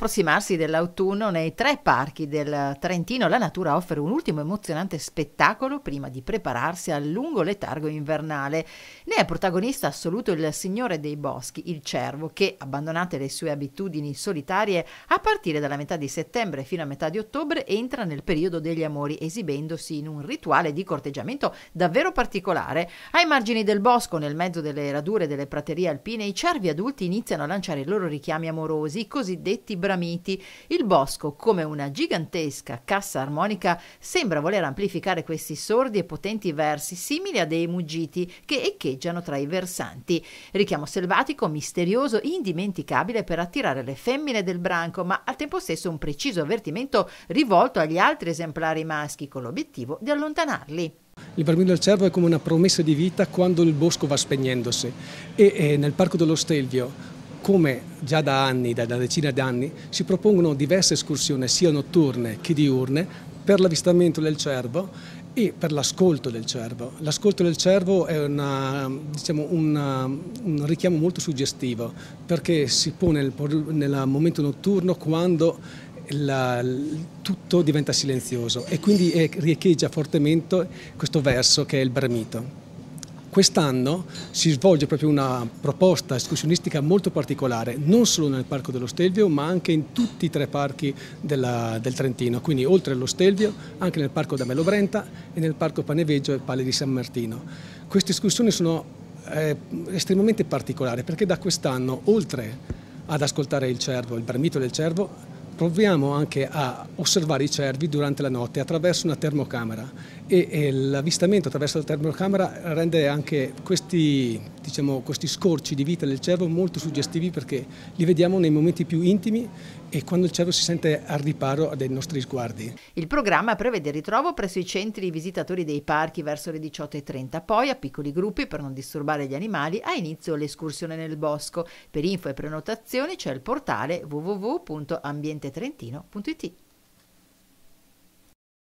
approssimarsi dell'autunno nei tre parchi del Trentino la natura offre un ultimo emozionante spettacolo prima di prepararsi al lungo letargo invernale. Ne è protagonista assoluto il signore dei boschi, il cervo, che, abbandonate le sue abitudini solitarie, a partire dalla metà di settembre fino a metà di ottobre entra nel periodo degli amori, esibendosi in un rituale di corteggiamento davvero particolare. Ai margini del bosco, nel mezzo delle radure delle praterie alpine, i cervi adulti iniziano a lanciare i loro richiami amorosi, i cosiddetti bravi Dolomiti. Il bosco, come una gigantesca cassa armonica, sembra voler amplificare questi sordi e potenti versi simili a dei muggiti che echeggiano tra i versanti. Richiamo selvatico, misterioso, indimenticabile per attirare le femmine del branco, ma al tempo stesso un preciso avvertimento rivolto agli altri esemplari maschi con l'obiettivo di allontanarli. Il bambino del cervo è come una promessa di vita quando il bosco va spegnendosi e, e eh, nel parco dello Stelvio come già da anni, da una decina d'anni, si propongono diverse escursioni sia notturne che diurne per l'avvistamento del cervo e per l'ascolto del cervo. L'ascolto del cervo è una, diciamo, una, un richiamo molto suggestivo perché si pone nel, nel momento notturno quando la, tutto diventa silenzioso e quindi riecheggia fortemente questo verso che è il bremito. Quest'anno si svolge proprio una proposta escursionistica molto particolare, non solo nel Parco dello Stelvio ma anche in tutti i tre parchi della, del Trentino, quindi oltre allo Stelvio anche nel Parco da Melo Brenta e nel Parco Paneveggio e Palle di San Martino. Queste escursioni sono eh, estremamente particolari perché da quest'anno oltre ad ascoltare il cervo, il bramito del cervo, proviamo anche a osservare i cervi durante la notte attraverso una termocamera e, e l'avvistamento attraverso la termocamera rende anche questi, diciamo, questi scorci di vita del cervo molto suggestivi perché li vediamo nei momenti più intimi e quando il cervo si sente al riparo dei nostri sguardi. Il programma prevede il ritrovo presso i centri visitatori dei parchi verso le 18.30, poi a piccoli gruppi per non disturbare gli animali ha inizio l'escursione nel bosco. Per info e prenotazioni c'è il portale www.ambientetrentino.it.